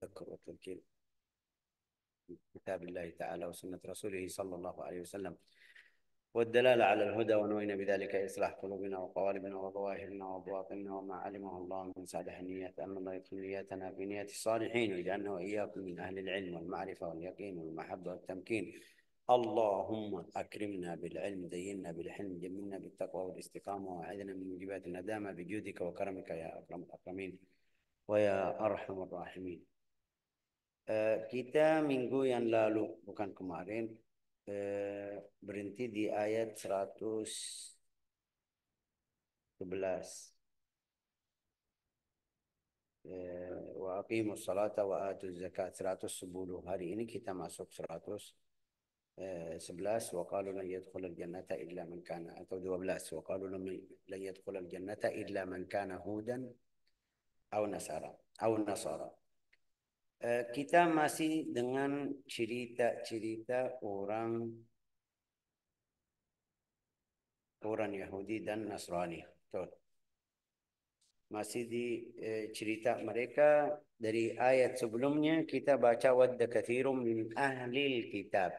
تذكر والتذكير كتاب الله تعالى وسنة رسوله صلى الله عليه وسلم والدلالة على الهدى ونوينا بذلك إصلاح قلوبنا وقوالبنا وظواهرنا وبواطننا وما علمه الله من صالح النيات أن الله يدخل نياتنا بنية الصالحين ويجعلنا وإياكم من أهل العلم والمعرفة واليقين والمحبة والتمكين اللهم أكرمنا بالعلم زينا بالحلم جملنا بالتقوى والاستقامة وأعذنا من موجبات الندامة بجودك وكرمك يا أكرم الأكرمين ويا أرحم الراحمين Uh, kita minggu yang lalu, bukan kemarin, uh, berhenti di ayat 111. Eh, wa aqimu salata wa atu zakat 110 hari ini kita masuk 111 wa qalu lan yadkhul al jannata illa man kana atau 12 wa qalu lan yadkhul al jannata illa man kana hudan aw nasara aw nasara Eh, kita masih dengan cerita-cerita orang orang Yahudi dan Nasrani. Masih di eh, cerita mereka dari ayat sebelumnya kita baca wadda kathirum min ahli kitab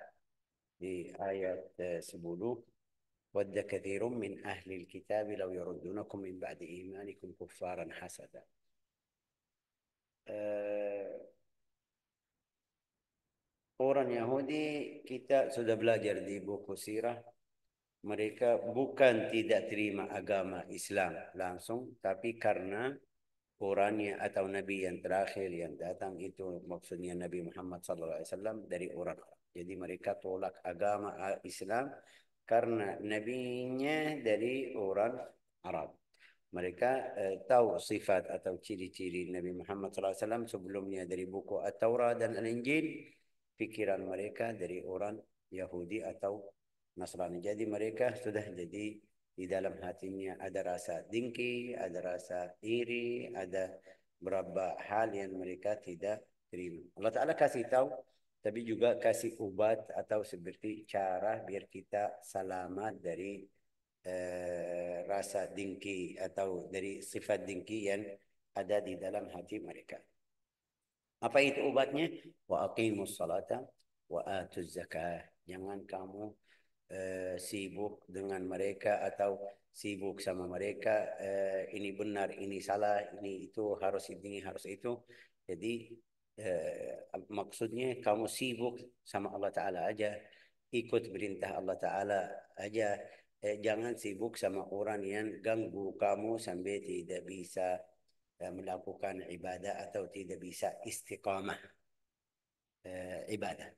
di ayat eh, 10 wadda kathirum min ahli kitab law yaruddunakum min ba'di imanikum kuffaran hasada. Eh, orang Yahudi kita sudah belajar di buku sirah mereka bukan tidak terima agama Islam langsung tapi karena orangnya atau nabi yang terakhir yang datang itu maksudnya Nabi Muhammad sallallahu alaihi wasallam dari orang Arab. Jadi mereka tolak agama Islam karena nabinya dari orang Arab. Mereka eh, tahu sifat atau ciri-ciri Nabi Muhammad sallallahu alaihi wasallam sebelumnya dari buku At-Taurat dan Al-Injil. al injil pikiran mereka dari orang Yahudi atau Nasrani. Jadi mereka sudah jadi di dalam hatinya ada rasa dengki, ada rasa iri, ada berapa hal yang mereka tidak terima. Allah Ta'ala kasih tahu, tapi juga kasih obat atau seperti cara biar kita selamat dari eh, rasa dengki atau dari sifat dengki yang ada di dalam hati mereka. Apa itu obatnya? Wa aqimus salata wa atuz zakah. Jangan kamu uh, sibuk dengan mereka atau sibuk sama mereka uh, ini benar, ini salah, ini itu harus ini harus itu. Jadi uh, maksudnya kamu sibuk sama Allah taala aja, ikut perintah Allah taala aja. Eh, jangan sibuk sama orang yang ganggu kamu sampai tidak bisa ملاكوكان عبادة أتوتي دبيسا استقامة أه، عبادة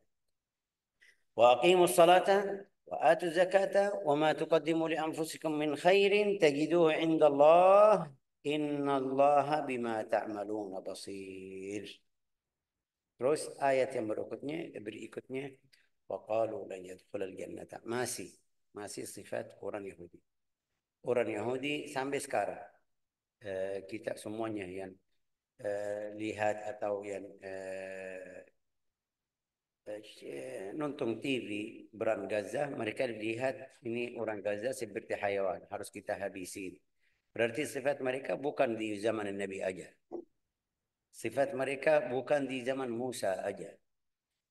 وأقيموا الصلاة وآتوا الزكاة وما تقدموا لأنفسكم من خير تجدوه عند الله إن الله بما تعملون بصير Terus آية yang berikutnya وقالوا لن يدخل الجنة ماسي ماسي صفات قرآن يهودي قرآن يهودي sampai sekarang Eh, kita semuanya yang uh, lihat atau yang uh, nonton TV perang Gaza, mereka lihat ini orang Gaza seperti hayawan, harus kita habisin. Berarti sifat mereka bukan di zaman Nabi aja. Sifat mereka bukan di zaman Musa aja.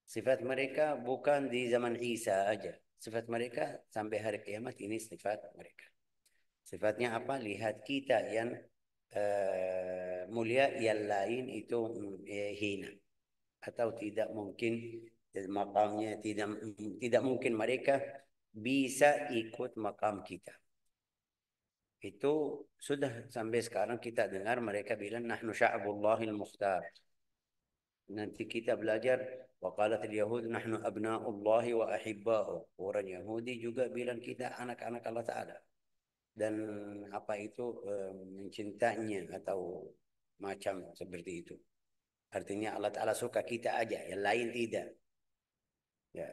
Sifat mereka bukan di zaman Isa aja. Sifat mereka sampai hari kiamat ini sifat mereka. Sifatnya apa? Lihat kita yang Eh, mulia yang lain itu mm, eh, hina atau tidak mungkin eh, makamnya tidak mm, tidak mungkin mereka bisa ikut makam kita itu sudah sampai sekarang kita dengar mereka bilang nahnu sya'bullahil mukhtar nanti kita belajar waqalat yahud nahnu abna'ullahi wa ahibba'u orang Yahudi juga bilang kita anak-anak Allah Ta'ala dan apa itu e, mencintainya atau macam seperti itu. Artinya Allah Ta'ala suka kita aja, yang lain tidak. Ya.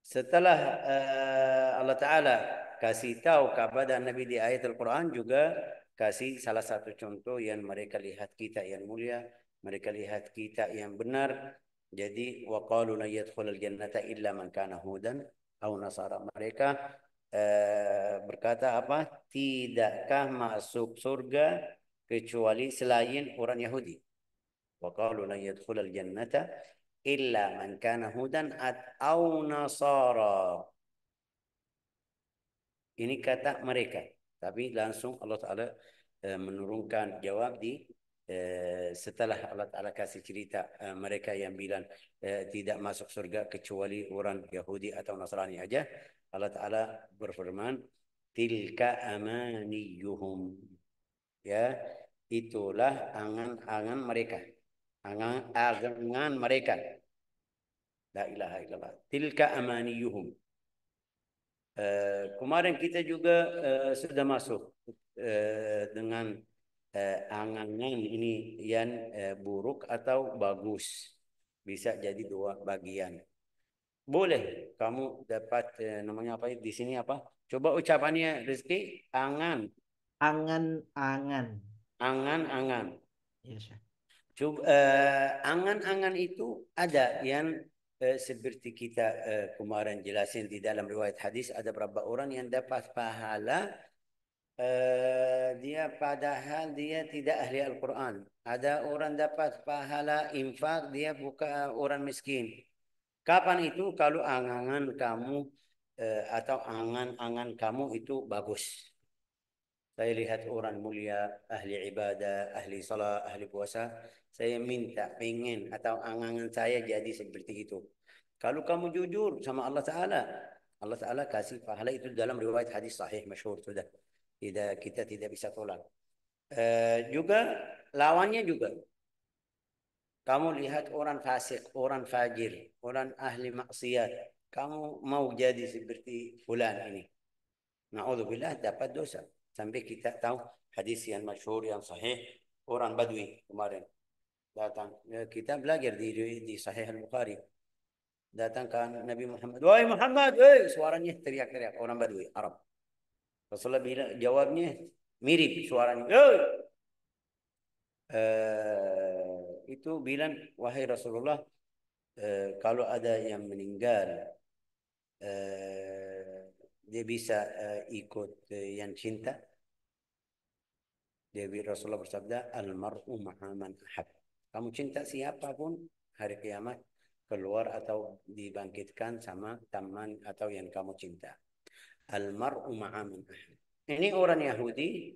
Setelah eh, Allah Ta'ala kasih tahu kepada Nabi di ayat Al-Quran juga kasih salah satu contoh yang mereka lihat kita yang mulia, mereka lihat kita yang benar. Jadi waqalu la yadkhulul jannata illa man kana hudan aw nasara. Mereka Eh, berkata apa? Tidakkah masuk surga kecuali selain orang Yahudi? Wa qalu lan yadkhulal jannata illa man kana hudan atau nasara. Ini kata mereka. Tapi langsung Allah Ta'ala eh, menurunkan jawab di Eh, setelah Allah Ta'ala kasih cerita eh, mereka yang bilang eh, tidak masuk surga kecuali orang Yahudi atau Nasrani aja. Allah Ta'ala berfirman, Tilka amaniyuhum. Ya, itulah angan-angan mereka. Angan-angan mereka. La ilaha illallah. Tilka amaniyuhum. Yuhum kemarin kita juga sudah masuk dengan eh, angan ini yang eh, buruk atau bagus. Bisa jadi dua bagian. Boleh kamu dapat eh, namanya apa di sini apa? Coba ucapannya Rizky, angan. Angan-angan. Angan-angan. Yes, iya, Coba eh, angan-angan itu ada yang eh, seperti kita eh, kemarin jelasin di dalam riwayat hadis ada berapa orang yang dapat pahala Eh, dia padahal dia tidak ahli Al-Quran. Ada orang dapat pahala infak, dia buka orang miskin. Kapan itu? Kalau angangan kamu uh, atau angan-angan kamu itu bagus. Saya lihat orang mulia, ahli ibadah, ahli salat, ahli puasa. Saya minta, ingin atau angangan saya jadi seperti itu. Kalau kamu jujur sama Allah Ta'ala, Allah Ta'ala kasih pahala itu dalam riwayat hadis sahih masyhur sudah tidak kita tidak bisa tolak. E, juga lawannya juga. Kamu lihat orang fasik, orang fajir, orang ahli maksiat. Kamu mau jadi seperti fulan ini. Na'udzubillah dapat dosa. Sampai kita tahu hadis yang masyhur yang sahih orang Badui kemarin datang eh, kita belajar di di Sahih Al Bukhari datang ke Nabi Muhammad wahai Muhammad eh suaranya teriak-teriak orang Badui Arab Rasulullah bilang jawabnya mirip suaranya. Hey! Eh, itu bilang wahai Rasulullah eh, kalau ada yang meninggal eh, dia bisa ikut yang cinta. Dia Rasulullah bersabda almaru mahaman Kamu cinta siapapun hari kiamat keluar atau dibangkitkan sama teman atau yang kamu cinta. Almaru maru ma'amin Ini orang Yahudi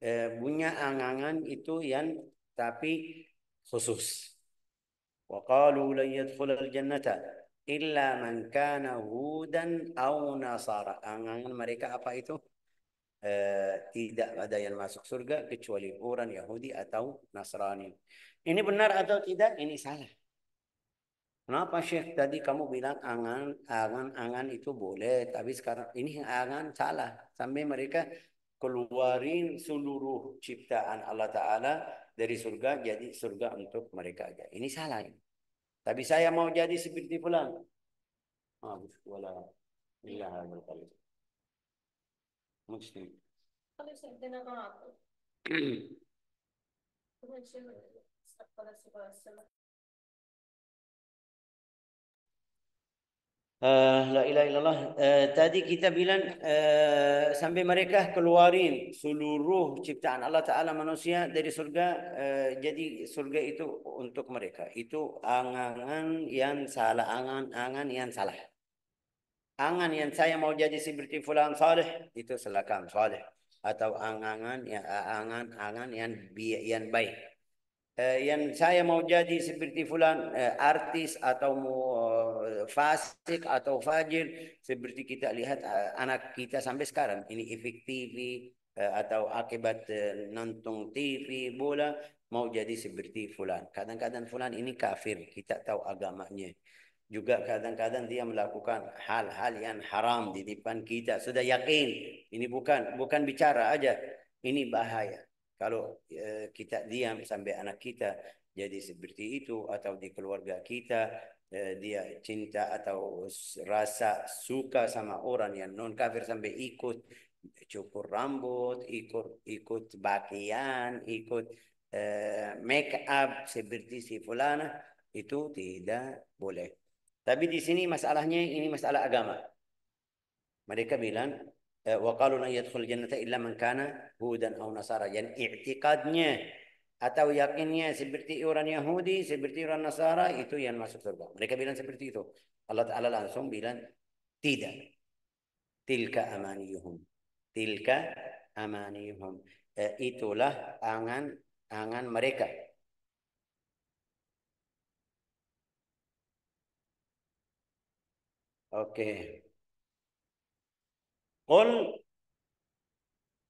eh, punya angangan itu yang tapi khusus. "Waqalu qalu lan yadkhul al-jannata illa man kana hudan aw nasara. Angangan mereka apa itu? Eh, tidak ada yang masuk surga kecuali orang Yahudi atau Nasrani. Ini benar atau tidak? Ini salah. Kenapa Syekh tadi kamu bilang angan, angan, angan itu boleh, tapi sekarang ini angan salah. Sampai mereka keluarin seluruh ciptaan Allah Ta'ala dari surga jadi surga untuk mereka aja. Ini salah. Ini. Tapi saya mau jadi seperti pulang. Muslim. Kalau Uh, la ilaha illallah. Uh, tadi kita bilang uh, eh, sampai mereka keluarin seluruh ciptaan Allah Ta'ala manusia dari surga. Uh, jadi surga itu untuk mereka. Itu angan-angan yang salah. Angan-angan yang salah. Angan yang saya mau jadi seperti fulan salih. Itu silakan salih. Atau angan-angan yang, angan-angan yang, yang baik. Uh, yang saya mau jadi seperti fulan uh, artis atau mau fasik atau fajir seperti kita lihat eh, anak kita sampai sekarang ini efek TV eh, atau akibat eh, nonton TV bola mau jadi seperti fulan kadang-kadang fulan ini kafir kita tahu agamanya juga kadang-kadang dia melakukan hal-hal yang haram di depan kita sudah yakin ini bukan bukan bicara aja ini bahaya kalau kita diam sampai anak kita jadi seperti itu atau di keluarga kita Eh, dia cinta atau rasa suka sama orang yang non kafir sampai ikut eh, cukur rambut, ikut ikut bagian, ikut eh, make up seperti si fulana itu tidak boleh. Tapi di sini masalahnya ini masalah agama. Mereka bilang وقالوا لن يدخل illa إلا من كان هودا أو نصارى atau yakinnya seperti orang Yahudi, seperti orang Nasara, itu yang masuk surga. Mereka bilang seperti itu. Allah Ta'ala langsung bilang, tidak. Tilka amaniyuhum. Tilka amaniyuhum. E, itulah angan-angan mereka. Oke. Okay. Qul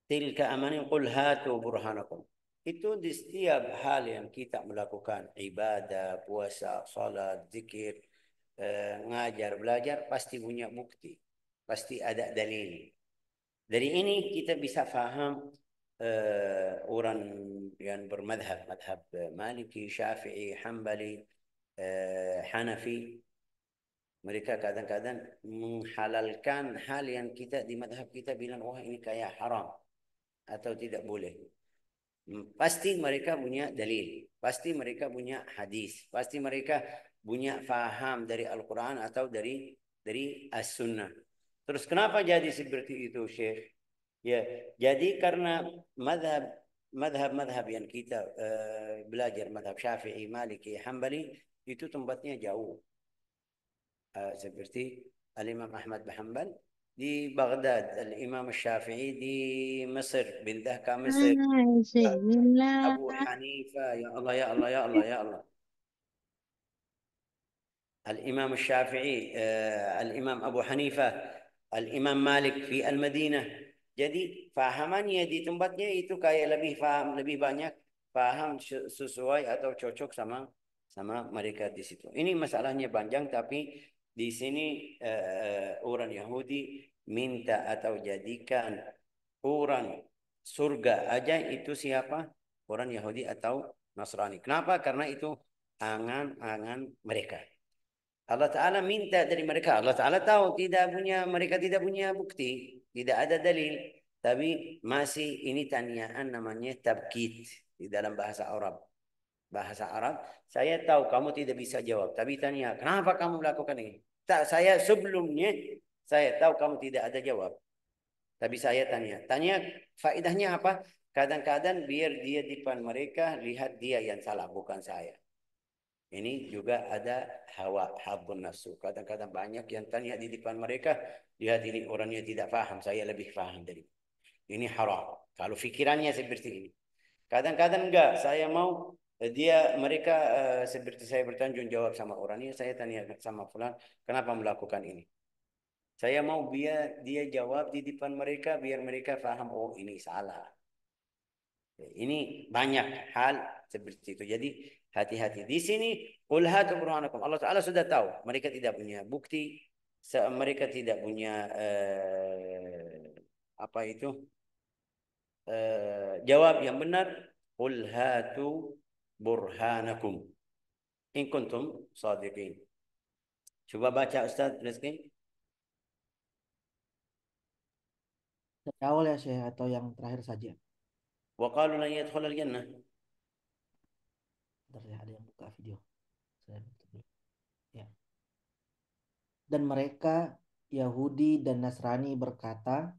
tilka amani Qul hatu burhanakum. Itu di setiap hal yang kita melakukan, ibadah, puasa, salat, zikir, eh, ngajar, belajar, pasti punya bukti. Pasti ada dalil. Dari ini kita bisa faham eh, orang yang bermadhab, madhab eh, Maliki, Syafi'i, Hambali, eh, Hanafi, mereka kadang-kadang menghalalkan hal yang kita di madhab kita bilang wah ini kayak haram atau tidak boleh Pasti mereka punya dalil. Pasti mereka punya hadis. Pasti mereka punya faham dari Al-Quran atau dari dari As-Sunnah. Terus kenapa jadi seperti itu Syekh? Ya, jadi karena madhab madhab-madhab yang kita uh, belajar madhab Syafi'i, Maliki, Hambali itu tempatnya jauh. Uh, seperti Al-Imam Ahmad bin Hanbal دي بغداد الإمام الشافعي دي Mesir بندهكا مصر أبو حنيفة يا الله يا الله يا الله يا الله الإمام الشافعي آه الإمام أبو حنيفة Imam Malik Al Madinah jadi fahamannya di tempatnya itu kayak lebih faham lebih banyak faham sesuai atau cocok sama sama mereka di situ. Ini masalahnya panjang tapi di sini uh, orang Yahudi minta atau jadikan orang surga aja itu siapa? Orang Yahudi atau Nasrani. Kenapa? Karena itu angan-angan mereka. Allah Ta'ala minta dari mereka. Allah Ta'ala tahu tidak punya mereka tidak punya bukti. Tidak ada dalil. Tapi masih ini tanyaan namanya tabkit. Di dalam bahasa Arab bahasa Arab, saya tahu kamu tidak bisa jawab. Tapi tanya, kenapa kamu melakukan ini? Tak, saya sebelumnya, saya tahu kamu tidak ada jawab. Tapi saya tanya, tanya faedahnya apa? Kadang-kadang biar dia di depan mereka, lihat dia yang salah, bukan saya. Ini juga ada hawa habun nafsu. Kadang-kadang banyak yang tanya di depan mereka, lihat ini orangnya tidak paham, saya lebih paham dari ini haram. Kalau fikirannya seperti ini. Kadang-kadang enggak, saya mau dia mereka uh, seperti saya bertanggung jawab sama orang ini iya, saya tanya sama fulan kenapa melakukan ini saya mau biar dia jawab di depan mereka biar mereka paham oh ini salah ya, ini banyak hal seperti itu jadi hati-hati di sini ulhat Allah taala sudah tahu mereka tidak punya bukti mereka tidak punya uh, apa itu uh, jawab yang benar ulhatu burhanakum in kuntum sadiqin. Coba baca Ustaz rezeki. Awal ya saya atau yang terakhir saja. Wa qalu lan yadkhul al-jannah. ya, ada yang buka video. ya. Dan mereka Yahudi dan Nasrani berkata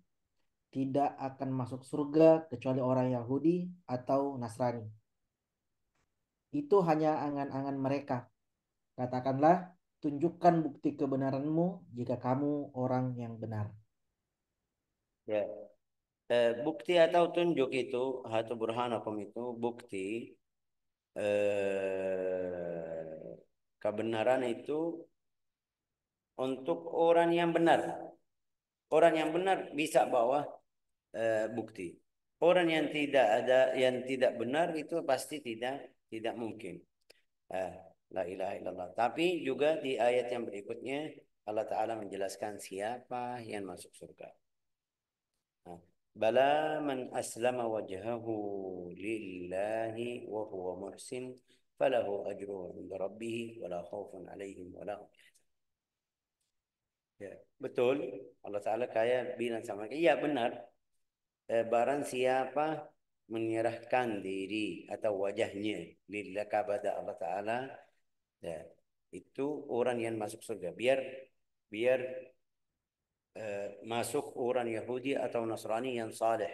tidak akan masuk surga kecuali orang Yahudi atau Nasrani itu hanya angan-angan mereka. Katakanlah, tunjukkan bukti kebenaranmu jika kamu orang yang benar. Ya. eh, bukti atau tunjuk itu atau burhanakum itu bukti eh, kebenaran itu untuk orang yang benar. Orang yang benar bisa bawa eh, bukti. Orang yang tidak ada yang tidak benar itu pasti tidak tidak mungkin. Eh, la ilaha illallah. Tapi juga di ayat yang berikutnya Allah Ta'ala menjelaskan siapa yang masuk surga. Nah, Bala man aslama wajhahu lillahi wa huwa muhsin falahu ajruhu inda rabbih wa la khaufun alaihim wa la Ya, betul. Allah Ta'ala kaya bilang sama kita. iya benar. Eh, barang siapa menyerahkan diri atau wajahnya lillah kepada Allah Taala ya, itu orang yang masuk surga biar biar uh, masuk orang Yahudi atau Nasrani yang saleh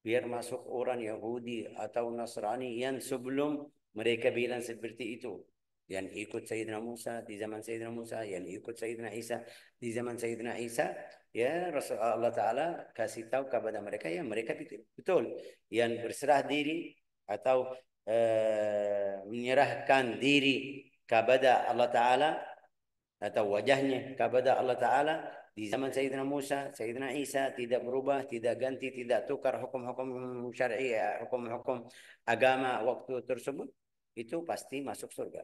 biar masuk orang Yahudi atau Nasrani yang sebelum mereka bilang seperti itu yang ikut Sayyidina Musa di zaman Sayyidina Musa, yang ikut Sayyidina Isa di zaman Sayyidina Isa, ya Rasulullah Ta'ala kasih tahu kepada mereka, ya mereka betul yang berserah diri atau eh, menyerahkan diri kepada Allah Ta'ala atau wajahnya kepada Allah Ta'ala di zaman Sayyidina Musa, Sayyidina Isa tidak berubah, tidak ganti, tidak tukar hukum-hukum syariah, hukum-hukum agama waktu tersebut, itu pasti masuk surga.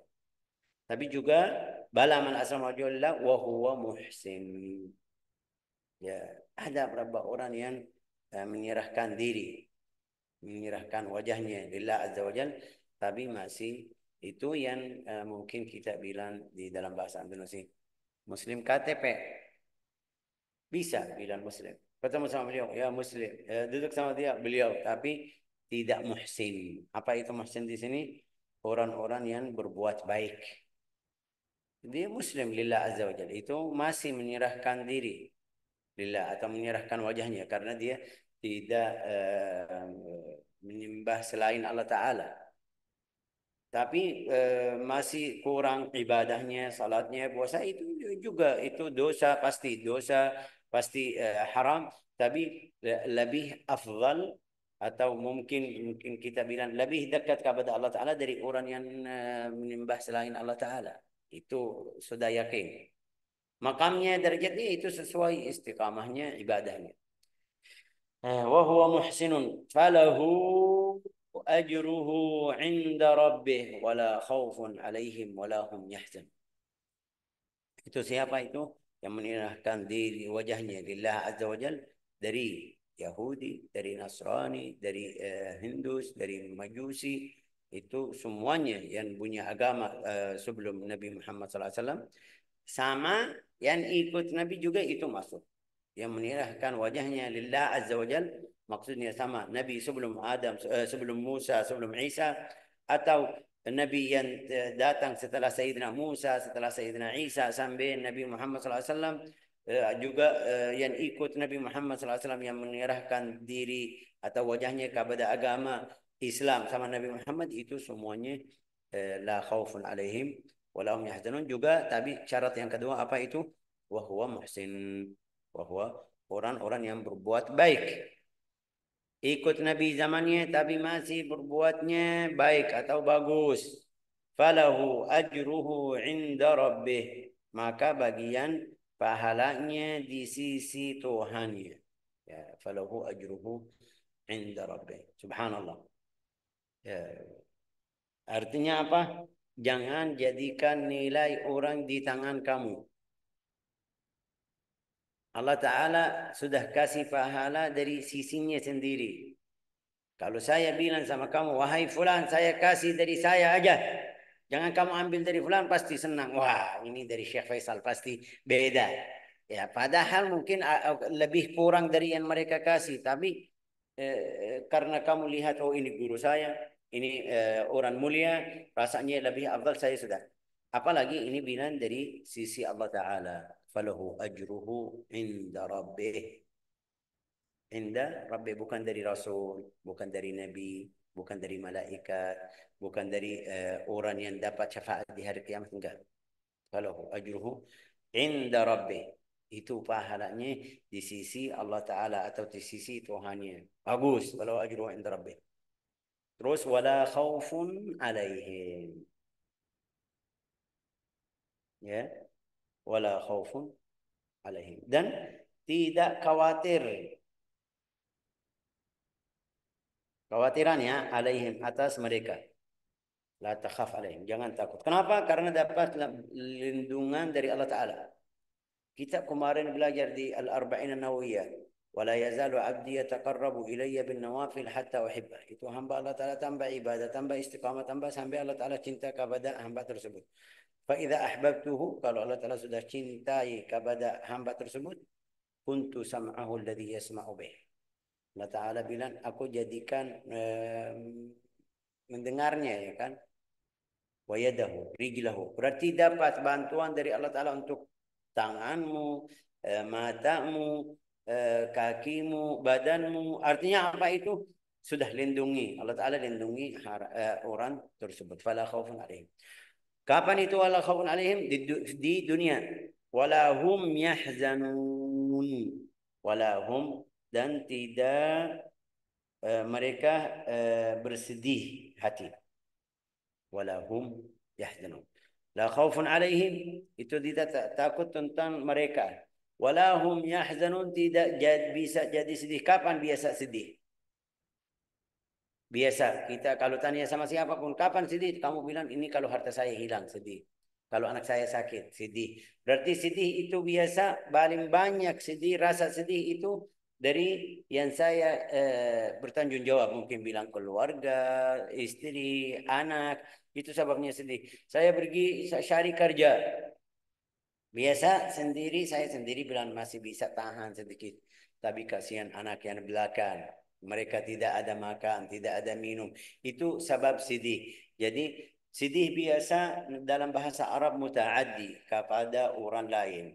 Tapi juga bala man aslam wajhullah wa huwa muhsin. Ya, ada beberapa orang yang eh, menyerahkan diri, menyerahkan wajahnya lillah azza wajal, tapi masih itu yang eh, mungkin kita bilang di dalam bahasa Indonesia Muslim KTP. Bisa bilang Muslim. Ketemu sama beliau, ya Muslim. Ya, duduk sama dia, beliau. Tapi tidak muhsin. Apa itu muhsin di sini? Orang-orang yang berbuat baik dia muslim lillah azza wajalla itu masih menyerahkan diri lillah atau menyerahkan wajahnya karena dia tidak uh, menyembah selain Allah taala tapi uh, masih kurang ibadahnya salatnya puasa itu juga itu dosa pasti dosa pasti uh, haram tapi lebih afdal atau mungkin mungkin kita bilang lebih dekat kepada Allah Taala dari orang yang menyembah selain Allah Taala itu sudah yakin. Makamnya, derajatnya itu sesuai istiqamahnya ibadahnya. Eh, wa huwa muhsinun falahu ajruhu 'inda rabbih wala khaufun 'alaihim wala hum yahzanun. Itu siapa itu? Yang menyerahkan diri wajahnya lillah azza wajal dari Yahudi, dari Nasrani, dari uh, Hindus, dari Majusi, itu semuanya yang punya agama uh, sebelum Nabi Muhammad SAW sama yang ikut Nabi juga itu masuk yang menirahkan wajahnya lillah azza wajal maksudnya sama Nabi sebelum Adam uh, sebelum Musa sebelum Isa atau Nabi yang eh, datang setelah Sayyidina Musa setelah Sayyidina Isa sampai Nabi Muhammad SAW uh, juga uh, yang ikut Nabi Muhammad SAW yang menirahkan diri atau wajahnya kepada agama Islam sama Nabi Muhammad itu semuanya eh, la khaufun alaihim walahum yahzanun juga tapi syarat yang kedua apa itu wahwa muhsin wahwa orang-orang yang berbuat baik ikut Nabi zamannya tapi masih berbuatnya baik atau bagus falahu ajruhu inda rabbih maka bagian pahalanya di sisi Tuhannya ya falahu ajruhu inda rabbih subhanallah Ya. Artinya apa? Jangan jadikan nilai orang di tangan kamu. Allah Ta'ala sudah kasih pahala dari sisinya sendiri. Kalau saya bilang sama kamu, wahai fulan, saya kasih dari saya aja. Jangan kamu ambil dari fulan, pasti senang. Wah, ini dari Syekh Faisal, pasti beda. Ya, padahal mungkin lebih kurang dari yang mereka kasih. Tapi eh, eh karena kamu lihat, oh ini guru saya, ini eh, orang mulia rasanya lebih afdal saya sudah apalagi ini binaan dari sisi Allah taala falahu ajruhu inda rabbih inda rabbih bukan dari rasul bukan dari nabi bukan dari malaikat bukan dari eh, orang yang dapat syafaat di hari kiamat enggak falahu ajruhu inda rabbih itu pahalanya di sisi Allah Ta'ala atau di sisi Tuhannya. Bagus. Walau ajru inda rabbih. Terus wala khaufun alaihim. Ya. Wala khaufun alaihim. Dan tidak khawatir. Khawatirannya alaihim atas mereka. La takhaf alaihim. Jangan takut. Kenapa? Karena dapat lindungan dari Allah Ta'ala. Kita kemarin belajar di Al-Arba'in An-Nawawiyah wala yazalu abdi yataqarrabu ilayya bin nawafil hatta uhibba. Itu hamba Allah Ta'ala tambah ibadah, tambah istiqamah, tambah sampai Allah Ta'ala cinta kepada hamba tersebut. Fa'idha ahbabtuhu, kalau Allah Ta'ala sudah cintai kepada hamba tersebut, kuntu sam'ahu alladhi yasma'u bih. Allah Ta'ala bilang, aku jadikan eh, mendengarnya ya kan. wa Wayadahu, rijlahu. Berarti dapat bantuan dari Allah Ta'ala untuk tanganmu, eh, matamu, eh, kakimu, badanmu. Artinya apa itu? Sudah lindungi. Allah Ta'ala lindungi eh, orang tersebut. Fala khawfun alaihim. Kapan itu wala khawfun alaihim? Di, di dunia. Wala hum yahzanun. Wala hum dan tidak eh, mereka eh, bersedih hati. Wala hum yahzanun. La khawfun alaihim. Itu tidak takut tentang mereka. Walahum yahzanun tidak jadi, bisa jadi sedih. Kapan biasa sedih? Biasa kita kalau tanya sama siapapun kapan sedih, kamu bilang ini kalau harta saya hilang sedih. Kalau anak saya sakit sedih. Berarti sedih itu biasa paling banyak sedih rasa sedih itu dari yang saya eh, bertanggung jawab mungkin bilang keluarga, istri, anak itu sebabnya sedih. Saya pergi syari cari kerja Biasa sendiri, saya sendiri bilang masih bisa tahan sedikit. Tapi kasihan anak yang belakang. Mereka tidak ada makan, tidak ada minum. Itu sebab sedih. Jadi sedih biasa dalam bahasa Arab mutaaddi kepada orang lain.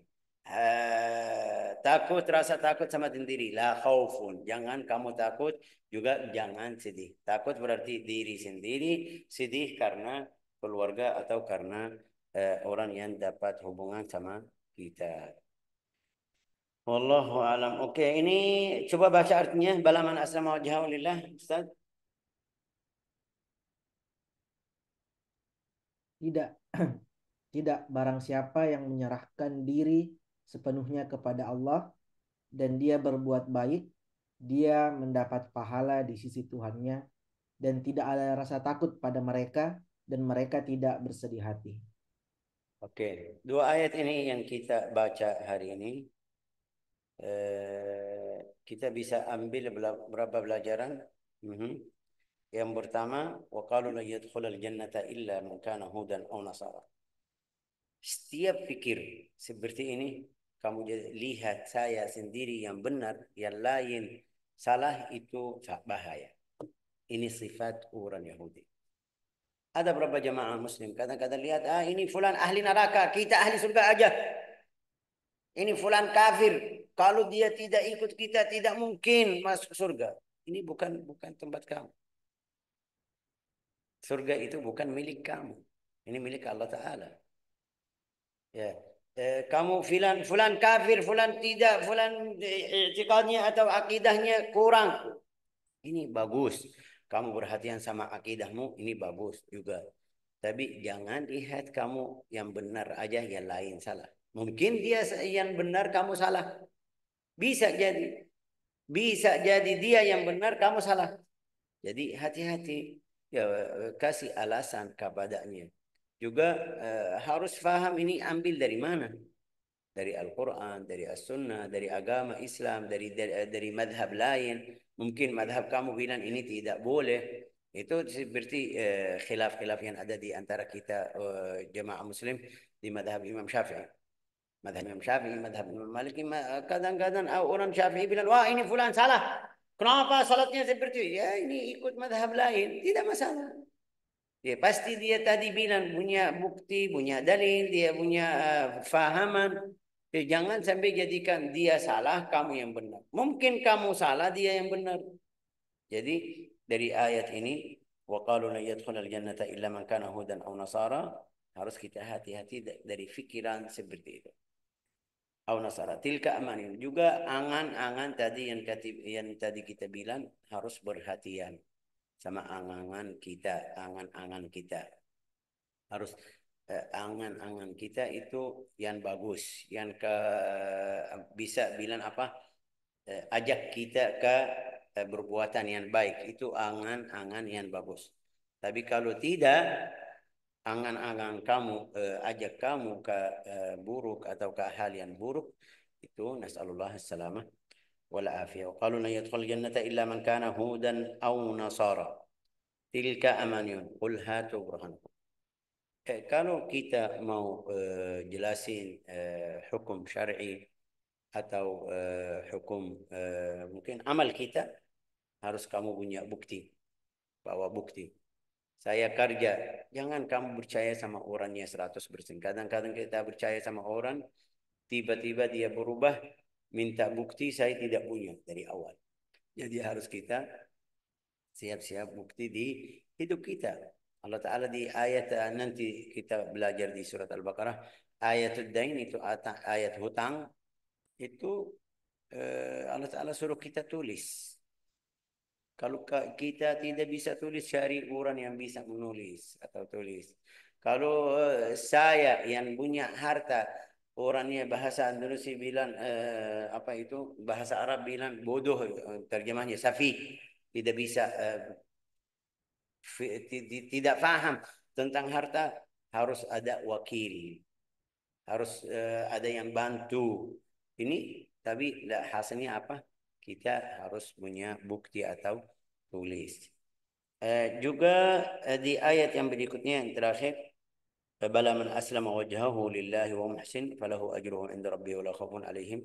Uh, takut, rasa takut sama sendiri. La khaufun. Jangan kamu takut, juga jangan sedih. Takut berarti diri sendiri, sedih karena keluarga atau karena eh, orang yang dapat hubungan sama kita. Wallahu alam. Oke, okay, ini coba baca artinya balaman asrama wajhahu Ustaz. Tidak. Tidak barang siapa yang menyerahkan diri sepenuhnya kepada Allah dan dia berbuat baik, dia mendapat pahala di sisi Tuhannya dan tidak ada rasa takut pada mereka dan mereka tidak bersedih hati. Oke, dua ayat ini yang kita baca hari ini eh, kita bisa ambil berapa pelajaran? Mm -hmm. Yang pertama, waqalu la illa man hudan aw Setiap fikir seperti ini kamu lihat saya sendiri yang benar, yang lain salah itu bahaya. Ini sifat orang Yahudi. Ada berapa jemaah muslim? Kadang-kadang lihat, ah ini fulan ahli neraka, kita ahli surga aja. Ini fulan kafir. Kalau dia tidak ikut kita, tidak mungkin masuk surga. Ini bukan bukan tempat kamu. Surga itu bukan milik kamu. Ini milik Allah Ta'ala. Ya. Eh, kamu fulan, fulan kafir, fulan tidak, fulan etikadnya eh, atau akidahnya kurang. Ini bagus kamu perhatian sama akidahmu ini bagus juga. Tapi jangan lihat kamu yang benar aja yang lain salah. Mungkin dia yang benar kamu salah. Bisa jadi. Bisa jadi dia yang benar kamu salah. Jadi hati-hati ya kasih alasan kepadanya. Juga eh, harus faham ini ambil dari mana? Dari Al-Qur'an, dari As-Sunnah, dari agama Islam, dari dari, eh, dari madhab lain mungkin iya. madhab kamu bilang ini tidak boleh itu seperti eh, khilaf-khilaf yang ada di antara kita eh, jemaah muslim di madhab Imam Syafi'i madhab Imam Syafi'i, madhab Imam eh, kadang-kadang ah, orang Syafi'i bilang wah ini fulan salah kenapa salatnya seperti itu ya ini ikut madhab lain tidak masalah Ya pasti dia tadi bilang punya bukti, punya dalil, dia punya uh, fahaman. Eh, jangan sampai jadikan dia salah, kamu yang benar. Mungkin kamu salah, dia yang benar. Jadi dari ayat ini, وَقَالُوا لَنْ يَدْخُلَ الْجَنَّةَ إِلَّا مَنْ كَانَ هُدًا أَوْ نَصَارَى Harus kita hati-hati dari pikiran seperti itu. Au nasara tilka amanin juga angan-angan tadi yang kati, yang tadi kita bilang harus berhatian sama angan-angan kita, angan-angan kita harus angan-angan eh, kita itu yang bagus, yang ke bisa bilang apa eh, ajak kita ke eh, berbuatan yang baik itu angan-angan yang bagus. Tapi kalau tidak angan-angan kamu eh, ajak kamu ke buruk atau ke hal yang buruk itu nasallallahu salamah wal afiyah. Qalu la yadkhul jannata illa man kana hudan aw nasara. Tilka amanun Qul hatu burhanakum. Eh, kalau kita mau eh, jelasin eh, hukum syar'i atau eh, hukum eh, mungkin amal kita harus kamu punya bukti bahwa bukti saya kerja jangan kamu percaya sama orangnya 100% kadang-kadang kita percaya sama orang tiba-tiba dia berubah minta bukti saya tidak punya dari awal jadi harus kita siap-siap bukti di hidup kita Allah Ta'ala di ayat eh, nanti kita belajar di surat Al-Baqarah. Ayat dain itu ayat hutang. Itu eh, Allah Ta'ala suruh kita tulis. Kalau kita tidak bisa tulis, cari orang yang bisa menulis atau tulis. Kalau eh, saya yang punya harta, orangnya bahasa Andalusi bilang, eh, apa itu, bahasa Arab bilang bodoh, eh, terjemahnya safi. Tidak bisa eh, tidak paham tentang harta harus ada wakil harus uh, ada yang bantu ini tapi tidak hasilnya apa kita harus punya bukti atau tulis uh, juga uh, di ayat yang berikutnya yang terakhir bala man aslama wajhahu lillahi wa muhsin falahu ajruhu inda rabbihi wa la khaufun alaihim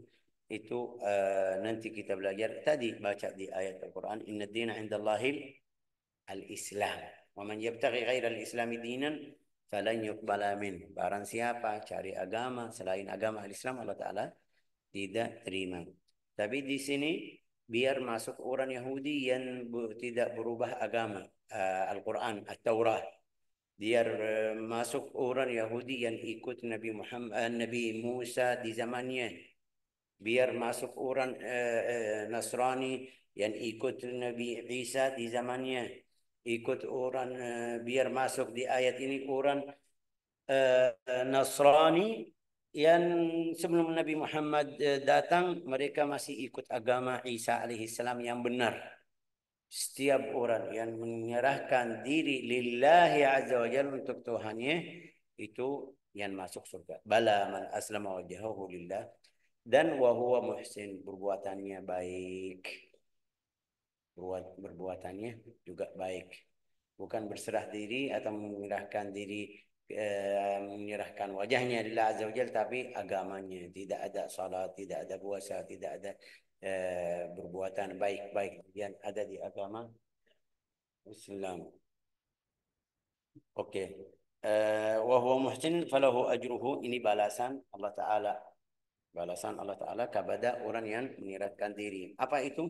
itu uh, nanti kita belajar tadi baca di ayat Al-Qur'an inna dina indallahil al-Islam. Wa man yabtaghi ghairal Islami dinan falan yuqbala min. Barang siapa cari agama selain agama al-Islam Allah Taala tidak terima. Tapi di sini biar masuk orang Yahudi yang tidak berubah agama uh, Al-Quran, at Taurat, Biar uh, masuk orang Yahudi yang ikut Nabi Muhammad, uh, Nabi Musa di zamannya. Biar masuk orang Nasrani yang ikut Nabi Isa di zamannya ikut orang eh, biar masuk di ayat ini orang eh, Nasrani yang sebelum Nabi Muhammad eh, datang mereka masih ikut agama Isa alaihissalam yang benar. Setiap orang yang menyerahkan diri lillahi azza wa untuk Tuhannya itu yang masuk surga. Bala man aslama wajhahu lillah dan wa huwa muhsin perbuatannya baik perbuatannya juga baik. Bukan berserah diri atau menyerahkan diri eh, menyerahkan wajahnya di azza tapi agamanya tidak ada salat, tidak ada puasa, tidak ada eh, perbuatan baik-baik yang ada di agama Islam. oke eh, wa huwa muhsin falahu ajruhu ini balasan Allah taala. Balasan Allah taala kepada orang yang menyerahkan diri. Apa itu?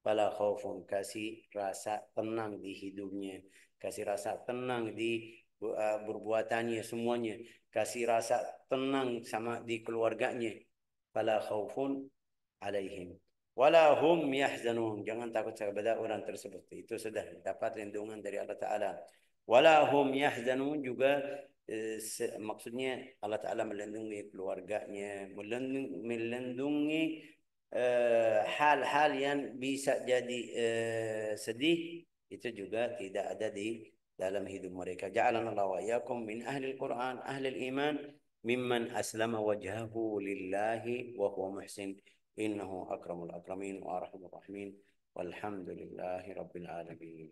Bala khaufun kasih rasa tenang di hidupnya, kasih rasa tenang di uh, semuanya, kasih rasa tenang sama di keluarganya. Bala khaufun alaihim Walahum hum yahzanun jangan takut kepada orang tersebut itu sudah dapat lindungan dari Allah taala Walahum hum yahzanun juga eh, maksudnya Allah taala melindungi keluarganya melindungi Eh, hal-hal yang bisa jadi eh, sedih itu juga tidak ada di dalam hidup mereka. Ja'alana Allah wa min ahli al-Qur'an, ahli al-iman mimman aslama wajhahu lillahi wa huwa muhsin innahu akramul akramin wa arhamur rahimin walhamdulillahi rabbil alamin.